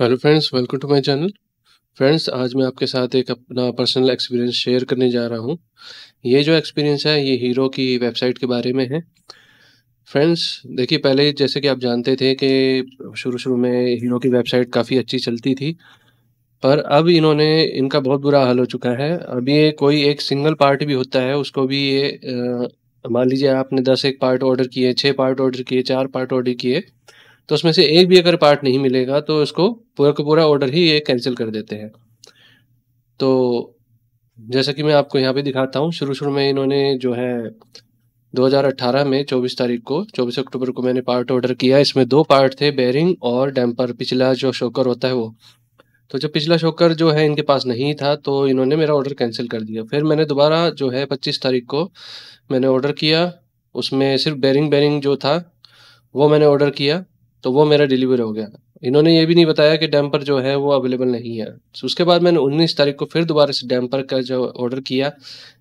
hello friends welcome to my channel friends आज मैं आपके साथ एक अपना पर्सनल एक्सपीरियंस शेयर करने जा रहा हूँ ये जो एक्सपीरियंस है ये हीरो की वेबसाइट के बारे में है फ्रेंड्स देखिए पहले जैसे कि आप जानते थे कि शुरू शुरू में हीरो की वेबसाइट काफ़ी अच्छी चलती थी पर अब इन्होंने इनका बहुत बुरा हाल हो चुका है अब ये कोई एक सिंगल पार्ट भी होता है उसको भी ये मान लीजिए आपने दस एक पार्ट ऑर्डर किए छः पार्ट ऑर्डर किए चार पार्ट ऑर्डर किए तो उसमें से एक भी अगर पार्ट नहीं मिलेगा तो उसको पूरा का पूरा ऑर्डर ही ये कैंसिल कर देते हैं तो जैसा कि मैं आपको यहाँ पे दिखाता हूँ शुरू शुरू में इन्होंने जो है 2018 में 24 तारीख को 24 अक्टूबर को मैंने पार्ट ऑर्डर किया इसमें दो पार्ट थे बेरिंग और डैम्पर पिछला जो शोकर होता है वो तो जब पिछला शोकर जो है इनके पास नहीं था तो इन्होंने मेरा ऑर्डर कैंसिल कर दिया फिर मैंने दोबारा जो है 25 तारीख को मैंने ऑर्डर किया उसमें सिर्फ बेरिंग बेरिंग जो था वो मैंने ऑर्डर किया तो वो मेरा डिलीवर हो गया इन्होंने ये भी नहीं बताया कि डैम्पर जो है वो अवेलेबल नहीं है तो उसके बाद मैंने उन्नीस तारीख को फिर दोबारा से डैम्पर का जो ऑर्डर किया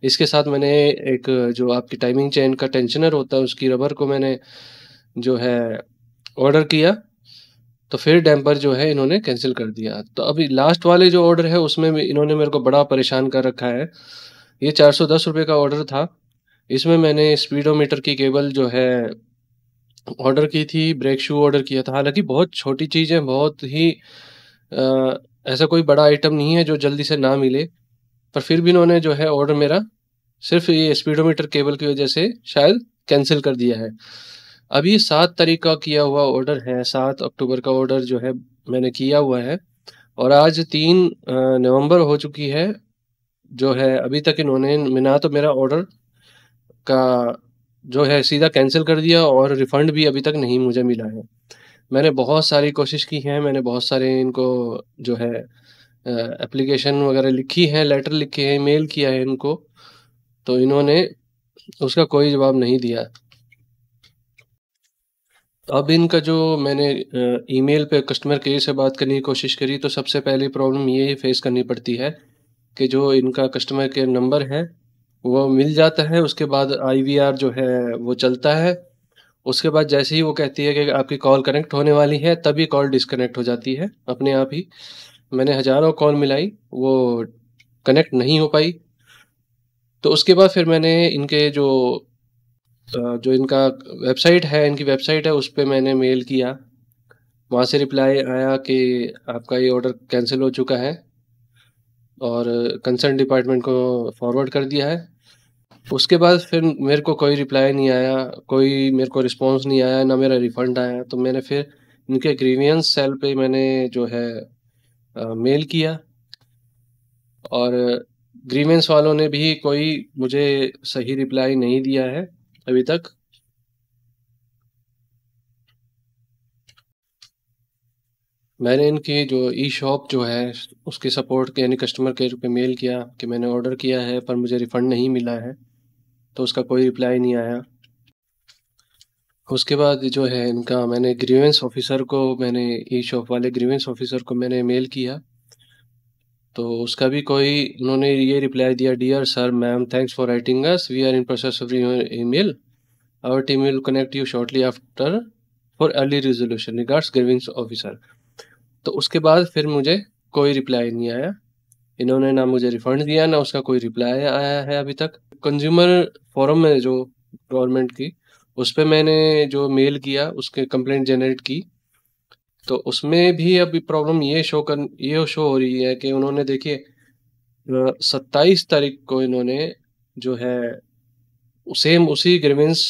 इसके साथ मैंने एक जो आपकी टाइमिंग चेन का टेंशनर होता है उसकी रबर को मैंने जो है ऑर्डर किया तो फिर डैम्पर जो है इन्होंने कैंसिल कर दिया तो अभी लास्ट वाले जो ऑर्डर है उसमें इन्होंने मेरे को बड़ा परेशान कर रखा है ये चार सौ दस रुपये का ऑर्डर था इसमें मैंने स्पीडोमीटर की केबल जो है ऑर्डर की थी ब्रेक शू ऑर्डर किया था हालांकि बहुत छोटी चीज़ है बहुत ही आ, ऐसा कोई बड़ा आइटम नहीं है जो जल्दी से ना मिले पर फिर भी इन्होंने जो है ऑर्डर मेरा सिर्फ ये स्पीडोमीटर केबल की वजह से शायद कैंसिल कर दिया है अभी सात तारीख का किया हुआ ऑर्डर है सात अक्टूबर का ऑर्डर जो है मैंने किया हुआ है और आज तीन नवंबर हो चुकी है जो है अभी तक इन्होंने ना तो मेरा ऑर्डर का जो है सीधा कैंसिल कर दिया और रिफंड भी अभी तक नहीं मुझे मिला है मैंने बहुत सारी कोशिश की है मैंने बहुत सारे इनको जो है एप्लीकेशन वगैरह लिखी है लेटर लिखे हैं मेल किया है इनको तो इन्होंने उसका कोई जवाब नहीं दिया अब इनका जो मैंने ईमेल पे कस्टमर केयर से बात करने की कोशिश करी तो सबसे पहली प्रॉब्लम ये फेस करनी पड़ती है कि जो इनका कस्टमर केयर नंबर है वो मिल जाता है उसके बाद आईवीआर जो है वो चलता है उसके बाद जैसे ही वो कहती है कि आपकी कॉल कनेक्ट होने वाली है तभी कॉल डिसकनेक्ट हो जाती है अपने आप ही मैंने हज़ारों कॉल मिलाई वो कनेक्ट नहीं हो पाई तो उसके बाद फिर मैंने इनके जो जो इनका वेबसाइट है इनकी वेबसाइट है उस पर मैंने मेल किया वहाँ से रिप्लाई आया कि आपका ये ऑर्डर कैंसिल हो चुका है और कंसर्न डिपार्टमेंट को फॉरवर्ड कर दिया है उसके बाद फिर मेरे को कोई रिप्लाई नहीं आया कोई मेरे को रिस्पॉन्स नहीं आया ना मेरा रिफंड आया तो मैंने फिर इनके ग्रीवियंस सेल पे मैंने जो है आ, मेल किया और ग्रीवियंस वालों ने भी कोई मुझे सही रिप्लाई नहीं दिया है अभी तक मैंने इनकी जो ई शॉप जो है उसके सपोर्ट के यानी कस्टमर केयर पे मेल किया कि मैंने ऑर्डर किया है पर मुझे रिफ़ंड नहीं मिला है तो उसका कोई रिप्लाई नहीं आया उसके बाद जो है इनका मैंने ग्रीवेंस ऑफिसर को मैंने ई शॉप वाले ग्रीवेंस ऑफिसर को मैंने मेल किया तो उसका भी कोई उन्होंने ये रिप्लाई दिया dear sir ma'am thanks for writing us we are in process of your e mail our team will connect you shortly after for early resolution regards grievance officer तो उसके बाद फिर मुझे कोई रिप्लाई नहीं आया इन्होंने ना मुझे रिफंड दिया ना उसका कोई रिप्लाई आया है अभी तक कंज्यूमर फोरम में जो गवर्नमेंट की उस पर मैंने जो मेल किया उसके कंप्लेंट जनरेट की तो उसमें भी अभी प्रॉब्लम ये शो कर ये शो हो रही है कि उन्होंने देखिए सत्ताईस तारीख को इन्होंने जो है सेम उसी ग्रीवेंस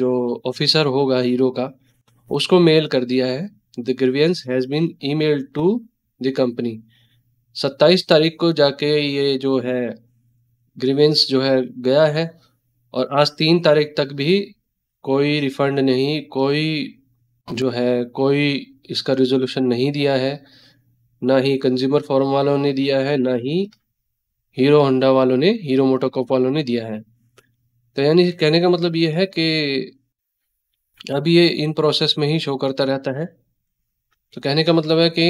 जो ऑफिसर होगा हीरो का उसको मेल कर दिया है the grievance has been emailed to the company सत्ताईस तारीख को जाके ये जो है grievance जो है गया है और आज तीन तारीख तक भी कोई रिफंड नहीं कोई जो है कोई इसका रिजोल्यूशन नहीं दिया है ना ही कंज्यूमर फोरम वालों ने दिया है ना ही हीरो होंडा वालों ने हीरो मोटोकॉप वालों ने दिया है तो यानी कहने का मतलब ये है कि अब ये इन प्रोसेस में ही शो करता रहता है तो कहने का मतलब है कि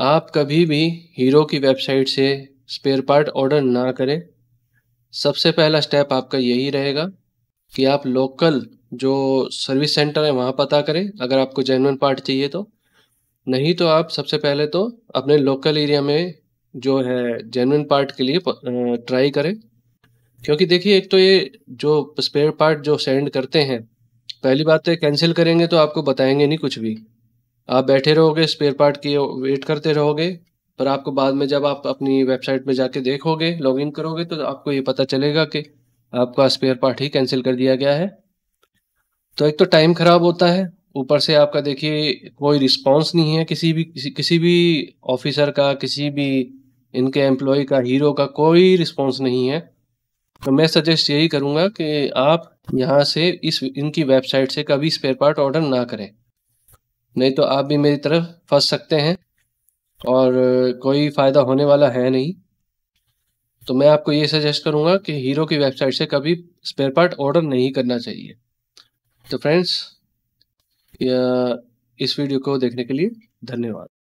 आप कभी भी हीरो की वेबसाइट से स्पेयर पार्ट ऑर्डर ना करें सबसे पहला स्टेप आपका यही रहेगा कि आप लोकल जो सर्विस सेंटर है वहाँ पता करें अगर आपको जेनवन पार्ट चाहिए तो नहीं तो आप सबसे पहले तो अपने लोकल एरिया में जो है जेनवन पार्ट के लिए ट्राई करें क्योंकि देखिए एक तो ये जो स्पेयर पार्ट जो सेंड करते हैं पहली बात तो कैंसिल करेंगे तो आपको बताएंगे नहीं कुछ भी आप बैठे रहोगे स्पेयर पार्ट की वेट करते रहोगे पर आपको बाद में जब आप अपनी वेबसाइट में जाके देखोगे लॉगिन करोगे तो आपको ये पता चलेगा कि आपका स्पेयर पार्ट ही कैंसिल कर दिया गया है तो एक तो टाइम ख़राब होता है ऊपर से आपका देखिए कोई रिस्पांस नहीं है किसी भी किसी किसी भी ऑफिसर का किसी भी इनके एम्प्लॉय का हीरो का कोई रिस्पांस नहीं है तो मैं सजेस्ट यही करूँगा कि आप यहाँ से इस इनकी वेबसाइट से कभी स्पेयर पार्ट ऑर्डर ना करें नहीं तो आप भी मेरी तरफ फंस सकते हैं और कोई फ़ायदा होने वाला है नहीं तो मैं आपको ये सजेस्ट करूँगा कि हीरो की वेबसाइट से कभी स्पेयर पार्ट ऑर्डर नहीं करना चाहिए तो फ्रेंड्स इस वीडियो को देखने के लिए धन्यवाद